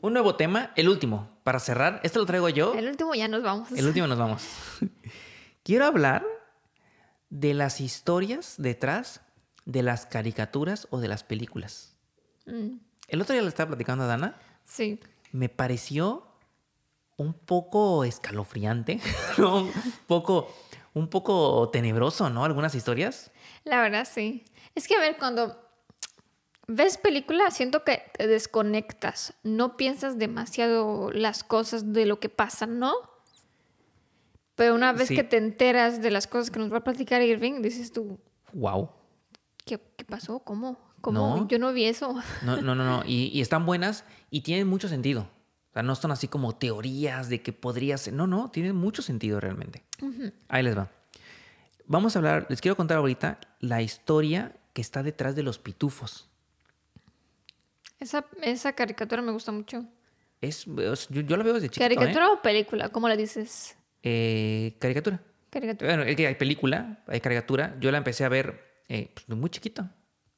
Un nuevo tema, el último, para cerrar. Este lo traigo yo. El último ya nos vamos. El último nos vamos. Quiero hablar de las historias detrás de las caricaturas o de las películas. Mm. El otro día le estaba platicando a Dana. Sí. Me pareció un poco escalofriante, un poco, un poco tenebroso, ¿no? Algunas historias. La verdad, sí. Es que a ver, cuando ves película, siento que te desconectas, no piensas demasiado las cosas de lo que pasa, ¿no? Pero una vez que te enteras de las cosas que nos va a platicar Irving, dices tú, wow. ¿Qué, pasó? ¿Cómo? ¿Cómo? Yo no vi eso. No, no, no, Y, están buenas y tienen mucho sentido. O sea, no son así como teorías de que podría ser. No, no, tienen mucho sentido realmente. Ahí les va. Vamos a hablar, les quiero contar ahorita la historia que está detrás de los pitufos. Esa, caricatura me gusta mucho. yo, la veo desde chiquito. ¿Caricatura ¿eh? o película? ¿Cómo la dices? Eh, caricatura. Caricatura. Bueno, es que hay película, hay caricatura. Yo la empecé a ver eh, pues, muy chiquito.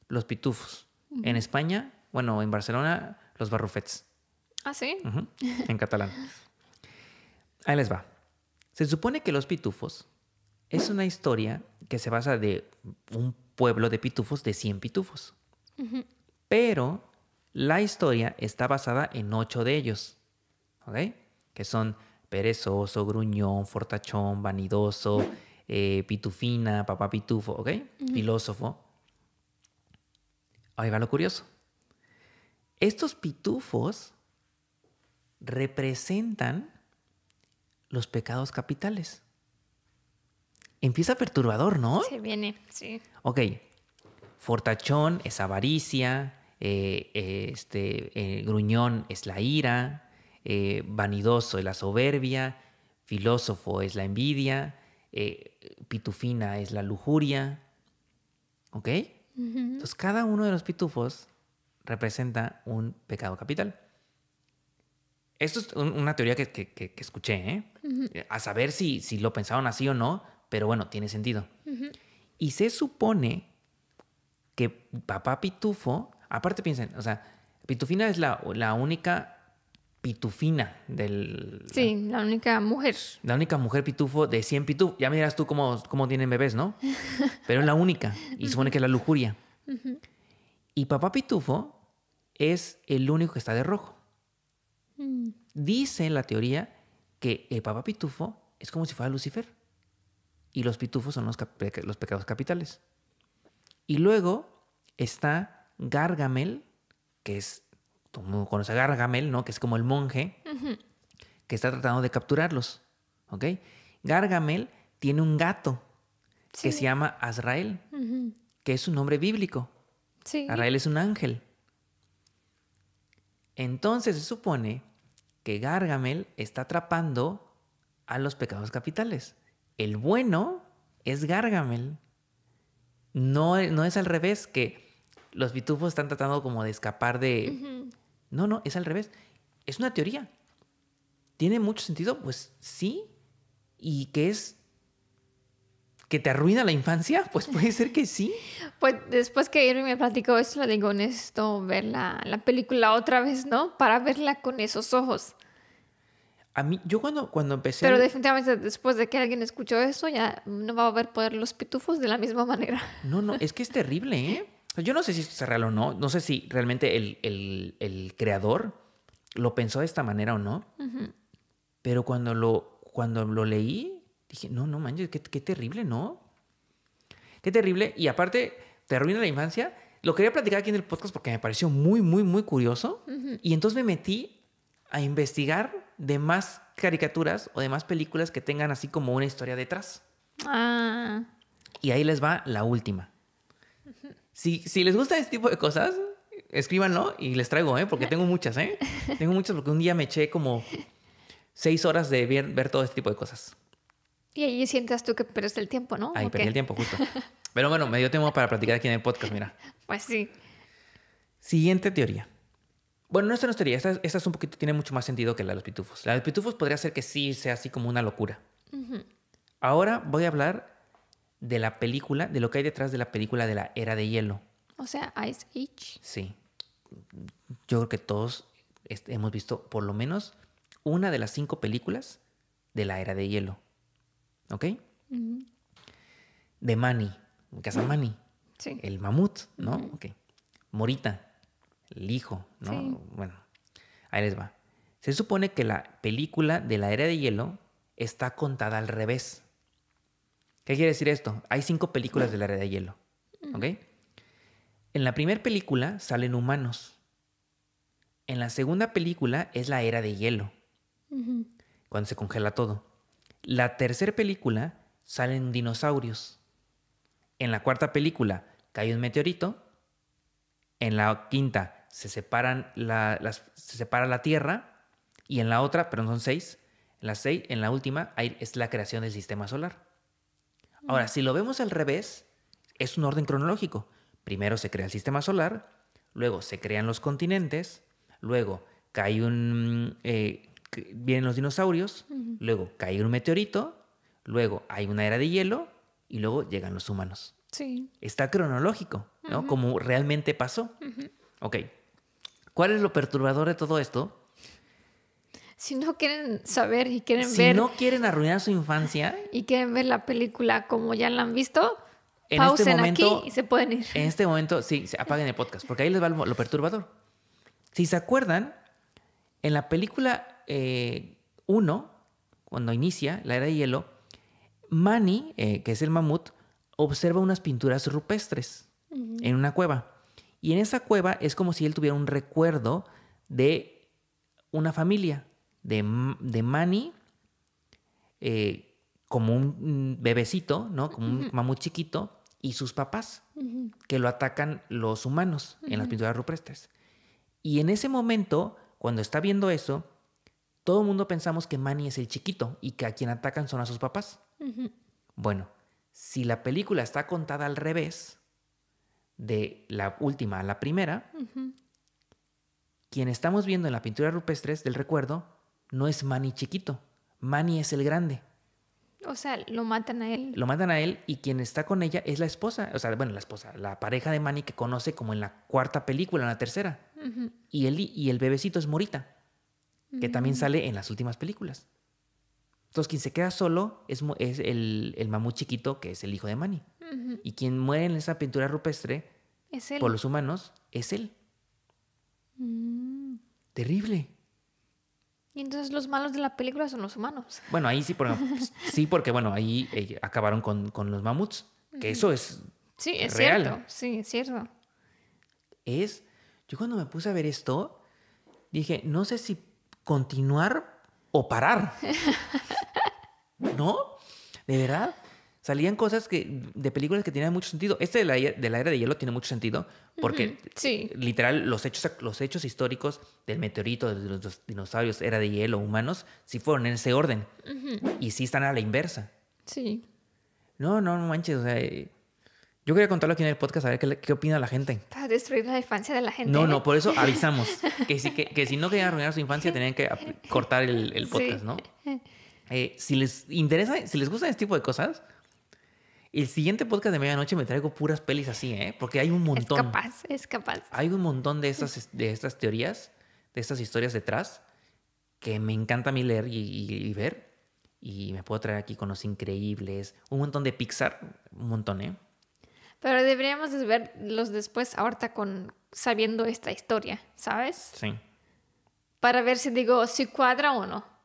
Los pitufos. En España, bueno, en Barcelona, los barrufets. Ah, sí. En catalán. Ahí les va. Se supone que los pitufos es una historia que se basa de un pueblo de pitufos de 100 pitufos. Pero la historia está basada en ocho de ellos, ¿ok? Que son perezoso, gruñón, fortachón, vanidoso, eh, pitufina, papá pitufo, ¿ok? Filósofo. Ahí va lo curioso. Estos pitufos representan los pecados capitales. Empieza perturbador, ¿no? Se viene, sí. Ok. Fortachón es avaricia, eh, este, eh, gruñón es la ira, eh, vanidoso es la soberbia, filósofo es la envidia, pitufina es la lujuria. ¿Ok? Entonces cada uno de los pitufos representa un pecado capital. Esto es una teoría que, escuché, a saber si, si lo pensaron así o no, pero bueno, tiene sentido. Y se supone que papá Pitufo Aparte piensen, o sea, Pitufina es la, única pitufina del... Sí, la, única mujer. La única mujer pitufo de 100 pitufos. Ya miras tú cómo, cómo tienen bebés, ¿no? Pero es la única. Y supone que es la lujuria. Y papá pitufo es el único que está de rojo. dice mm. Dice la teoría que el papá pitufo es como si fuera Lucifer. Y los pitufos son los, los pecados capitales. Y luego está Gargamel, que es, todo mundo conoce a Gargamel, ¿no? Que es como el monje que está tratando de capturarlos, ¿ok? Gargamel tiene un gato que se llama Azrael, que es un nombre bíblico. Sí. Azrael es un ángel. Entonces se supone que Gargamel está atrapando a los pecados capitales. El bueno es Gargamel. No, no es al revés, que los pitufos están tratando como de escapar de... No, no, es al revés. Es una teoría. ¿Tiene mucho sentido? Pues sí. ¿Y qué es? ¿Que te arruina la infancia? Pues puede ser que sí. pues después que Irving me platicó eso, le digo, honesto, ver la, película otra vez, ¿no? Para verla con esos ojos. A mí, yo cuando, cuando empecé... Pero definitivamente después de que alguien escuchó eso, ya no va a poder los pitufos de la misma manera. No, no, es que es terrible, ¿eh? Yo no sé si esto es real o no, no sé si realmente el, creador lo pensó de esta manera o no, pero cuando lo, cuando lo leí, dije, no, no manches, qué, terrible, ¿no? Qué terrible, y aparte te arruina la infancia. Lo quería platicar aquí en el podcast porque me pareció muy, muy, muy curioso, y entonces me metí a investigar de más caricaturas o de más películas que tengan así como una historia detrás. Ah. Y ahí les va la última. Si, les gusta este tipo de cosas, escríbanlo y les traigo, ¿eh? Porque tengo muchas, ¿eh? Tengo muchas porque un día me eché como seis horas de ver, ver todo este tipo de cosas. Y ahí sientas tú que perdiste el tiempo, ¿no? Ahí perdí el tiempo, justo. Pero bueno, me dio tiempo para platicar aquí en el podcast, mira. Pues sí. Siguiente teoría. Bueno, no, es una teoría. Esta, es un poquito, tiene mucho más sentido que la de los pitufos. La de los pitufos podría ser que sí sea así como una locura. Ahora voy a hablar de la película, de lo que hay detrás de la película de la era de hielo. O sea, Ice Age. Sí. Yo creo que todos hemos visto por lo menos una de las cinco películas de la era de hielo. ¿Ok? De Manny, Casa Manny. Sí. El mamut, ¿no? Ok. Morita, el hijo, ¿no? Bueno, ahí les va. Se supone que la película de la era de hielo está contada al revés. ¿Qué quiere decir esto? Hay cinco películas de la era de hielo. Mm. ¿Ok? En la primera película salen humanos. En la segunda película es la era de hielo. Cuando se congela todo. La tercera película salen dinosaurios. En la cuarta película cae un meteorito. En la quinta se, separan las, se separa la Tierra. Y en la otra, no son seis. En la, seis, en la última hay, es la creación del sistema solar. Ahora, si lo vemos al revés, es un orden cronológico. Primero se crea el sistema solar, luego se crean los continentes, luego cae un... Eh, vienen los dinosaurios, luego cae un meteorito, luego hay una era de hielo y luego llegan los humanos. Sí. Está cronológico, ¿no? Como realmente pasó. Ok. ¿Cuál es lo perturbador de todo esto? si no quieren saber y quieren ver... Si no quieren arruinar su infancia... Y quieren ver la película como ya la han visto, este pausen aquí y se pueden ir. En este momento, sí, apaguen el podcast, porque ahí les va lo perturbador. Si se acuerdan, en la película 1, eh, cuando inicia la era de hielo, Manny, eh, que es el mamut, observa unas pinturas rupestres en una cueva. Y en esa cueva es como si él tuviera un recuerdo de una familia, de, de Manny eh, como un bebecito, ¿no? Como un mamut chiquito y sus papás que lo atacan los humanos en las pinturas rupestres. Y en ese momento, cuando está viendo eso, todo el mundo pensamos que Manny es el chiquito y que a quien atacan son a sus papás. Bueno, si la película está contada al revés, de la última a la primera, quien estamos viendo en la pintura rupestres del recuerdo no es Manny chiquito, Manny es el grande. O sea, lo matan a él. Lo matan a él y quien está con ella es la esposa, o sea, bueno, la esposa, la pareja de Manny que conoce como en la cuarta película, en la tercera. y, el, y el bebecito es Morita, que mm. también sale en las últimas películas. Entonces, quien se queda solo es, es el, el, mamú chiquito, que es el hijo de Manny. Y quien muere en esa pintura rupestre ¿Es por los humanos es él. Mm. Terrible. Y entonces los malos de la película son los humanos. Bueno, ahí sí, sí porque bueno, ahí eh, acabaron con, los mamuts, que eso es Sí, es cierto, sí, es cierto. Es, yo cuando me puse a ver esto, dije, no sé si continuar o parar. ¿No? ¿De verdad? salían cosas que, de películas que tenían mucho sentido. Este de la, de era de hielo tiene mucho sentido porque literal los hechos, los hechos históricos del meteorito, de los dinosaurios, era de hielo, humanos, sí fueron en ese orden y sí están a la inversa. Sí. No, no, no manches, eh, Yo quería contarlo aquí en el podcast, a ver qué, opina la gente. Para destruir la infancia de la gente. No, no, ¿eh? por eso avisamos. Que si, que, si no querían arruinar su infancia, tenían que cortar el, podcast, ¿no? Eh, si les interesa, si les gustan este tipo de cosas, el siguiente podcast de medianoche me traigo puras pelis así, ¿eh? Porque hay un montón. Es capaz, es capaz. Hay un montón de estas, de estas teorías, de estas historias detrás, que me encanta a mí leer y, ver. Y me puedo traer aquí con los increíbles, un montón de Pixar, un montón, ¿eh? Pero deberíamos verlos después ahorita con sabiendo esta historia, ¿sabes? Sí. Para ver si digo si cuadra o no.